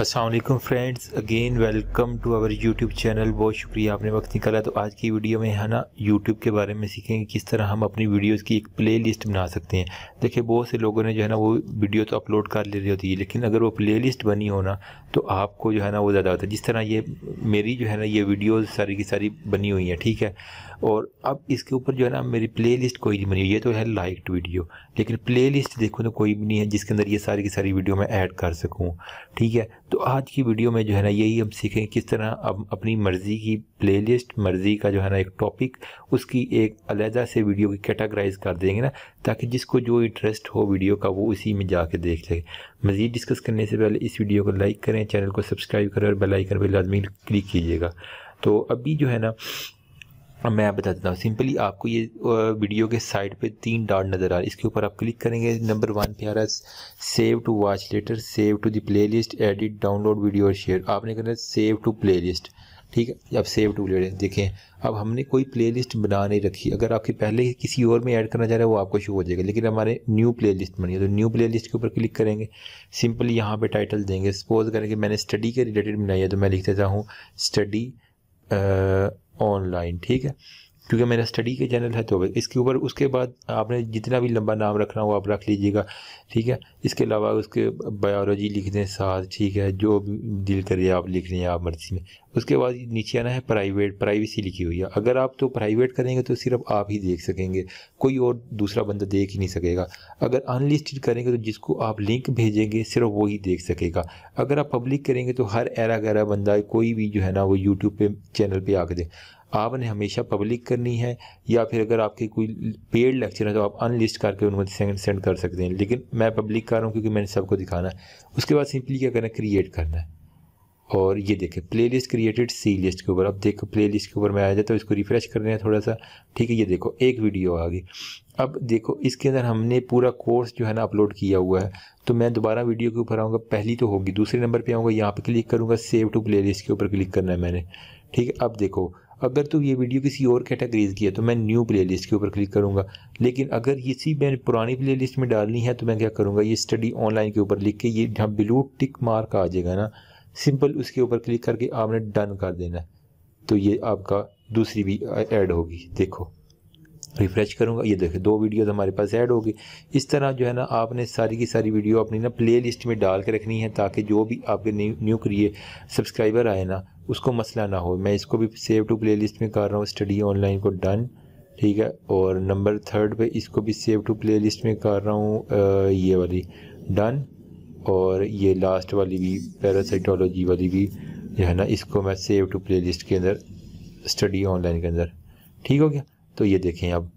Aslam friends again welcome to our YouTube channel बहुत शुक्रिया आपने वक्त निकाला तो आज की वीडियो में है ना यूट्यूब के बारे में सीखेंगे किस तरह हम अपनी वीडियोस की एक प्ले लिस्ट बना सकते हैं देखिए बहुत से लोगों ने जो है ना वो वीडियो तो अपलोड कर ले रही होती है लेकिन अगर वो प्ले लिस्ट बनी हो ना तो आपको जो है ना वो ज़्यादा होता है जिस तरह ये मेरी जो है ना ये वीडियोज़ सारी की सारी बनी हुई हैं ठीक है और अब इसके ऊपर जो है ना मेरी प्ले लिस्ट कोई नहीं बनी ये तो है लाइक्ड वीडियो लेकिन प्ले लिस्ट देखो तो कोई भी नहीं है जिसके अंदर ये सारी की सारी वीडियो मैं ऐड कर सकूँ ठीक है तो आज की वीडियो में जो है ना यही हम सीखें किस तरह अब अपनी मर्ज़ी की प्ले लिस्ट मर्ज़ी का जो है ना एक टॉपिक उसकी एक अलहदा से वीडियो की कैटागराइज कर देंगे ना ताकि जिसको जो इंटरेस्ट हो वीडियो का वो उसी में जाके देख सके मज़ीद डिस्कस करने से पहले इस वीडियो को लाइक करें चैनल को सब्सक्राइब करें और बेलाइकन पर लाजमी क्लिक कीजिएगा तो अभी जो है ना मैं बता देता हूँ सिंपली आपको ये वीडियो के साइड पे तीन डॉट नज़र आ रहा है इसके ऊपर आप क्लिक करेंगे नंबर वन पे आ रहा है save to watch later save to the playlist edit download video और शेयर आपने करना है सेव टू प्ले लिस्ट ठीक है अब सेव टू लेट देखें अब हमने कोई लिस्ट बना नहीं रखी अगर आपके पहले किसी और में ऐड करना चाह रहे हैं वो आपको शो हो जाएगा लेकिन हमारे न्यू लिस्ट बनी है तो न्यू लिस्ट के ऊपर क्लिक करेंगे सिंपली यहाँ पर टाइटल देंगे सपोज करेंगे मैंने स्टडी के रिलेटेड बनाई है तो मैं लिख देता हूँ स्टडी ऑनलाइन ठीक है क्योंकि मेरा स्टडी के चैनल है तो इसके ऊपर उसके बाद आपने जितना भी लंबा नाम रखना हो आप रख लीजिएगा ठीक है इसके अलावा उसके बायोलॉजी लिख दें साथ ठीक है जो दिल करे आप लिख लें आप मर्जी में उसके बाद नीचे आना है प्राइवेट प्राइवेसी लिखी हुई है अगर आप तो प्राइवेट करेंगे तो सिर्फ आप ही देख सकेंगे कोई और दूसरा बंदा देख ही नहीं सकेगा अगर अनलिस्टेड करेंगे तो जिसको आप लिंक भेजेंगे सिर्फ वो ही देख सकेगा अगर आप पब्लिक करेंगे तो हर एरा गहरा बंदा कोई भी जो है ना वो यूट्यूब पे चैनल पे आके दे आपने हमेशा पब्लिक करनी है या फिर अगर आपके कोई पेड लेक्चर है तो आप अनलिस्ट करके उनको सेंड सेंड कर सकते हैं लेकिन मैं पब्लिक कर रहा हूँ क्योंकि मैंने सबको दिखाना है उसके बाद सिंपली क्या करना है क्रिएट करना है और ये देखें प्ले लिस्ट क्रिएटेड सी लिस्ट के ऊपर अब देखो प्ले लिस्ट के ऊपर मैं आ जाता हूँ इसको रिफ़्रेश कर रहे हैं थोड़ा सा ठीक है ये देखो एक वीडियो आ गई अब देखो इसके अंदर हमने पूरा कोर्स जो है ना अपलोड किया हुआ है तो मैं दोबारा वीडियो के ऊपर आऊँगा पहली तो होगी दूसरे नंबर पर आऊँगा यहाँ पर क्लिक करूँगा सेव टू प्ले लिस्ट के ऊपर क्लिक करना है मैंने ठीक है अब देखो अगर तो ये वीडियो किसी और कैटेगरीज की है तो मैं न्यू प्लेलिस्ट के ऊपर क्लिक करूँगा लेकिन अगर इसी मैंने पुरानी प्लेलिस्ट में डालनी है तो मैं क्या करूँगा ये स्टडी ऑनलाइन के ऊपर लिख के ये जहाँ ब्लू टिक मार्क आ जाएगा ना सिंपल उसके ऊपर क्लिक करके आपने डन कर देना तो ये आपका दूसरी भी ऐड होगी देखो रिफ़्रेश करूँगा ये देखो दो वीडियोज़ हमारे पास ऐड होगी इस तरह जो है ना आपने सारी की सारी वीडियो अपनी ना प्ले लिस्ट में डाल के रखनी है ताकि जो भी आपके न्यू न्यू सब्सक्राइबर आए ना उसको मसला ना हो मैं इसको भी सेव टू प्ले लिस्ट में कर रहा हूँ स्टडी ऑनलाइन को डन ठीक है और नंबर थर्ड पे इसको भी सेव टू प्ले लिस्ट में कर रहा हूँ ये वाली डन और ये लास्ट वाली भी पैरासाइटोलॉजी वाली भी जो है ना इसको मैं सेव टू प्ले लिस्ट के अंदर स्टडी ऑनलाइन के अंदर ठीक हो गया तो ये देखें अब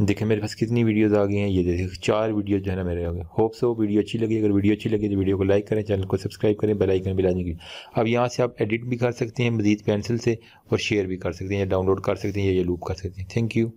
देखें मेरे पास कितनी वीडियोस आ गई हैं ये देखिए चार वीडियो जो है ना मेरे आगे गए होप सो वीडियो अच्छी लगी अगर वीडियो अच्छी लगी तो वीडियो को लाइक करें चैनल को सब्सक्राइब करें बेल आइकन भी लाने अब यहाँ से आप एडिट भी कर सकते हैं मजीद पेंसिल से और शेयर भी कर सकते हैं या डाउनलोड कर सकते हैं या ये लूप कर सकते हैं थैंक यू